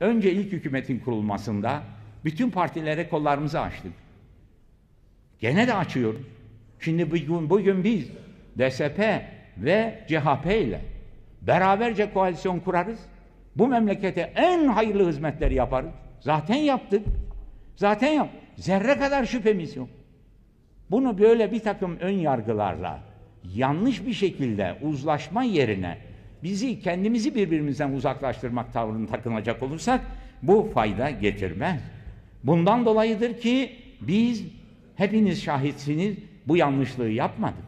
önce ilk hükümetin kurulmasında bütün partilere kollarımızı açtık. Gene de açıyoruz. Şimdi bugün, bugün biz DSP ve CHP ile beraberce koalisyon kurarız. Bu memlekete en hayırlı hizmetleri yaparız. Zaten yaptık. Zaten yap. Zerre kadar şüphemiz yok. Bunu böyle bir takım ön yargılarla yanlış bir şekilde uzlaşma yerine bizi kendimizi birbirimizden uzaklaştırmak tavrını takınacak olursak bu fayda getirmez. Bundan dolayıdır ki biz hepiniz şahitsiniz bu yanlışlığı yapmadık.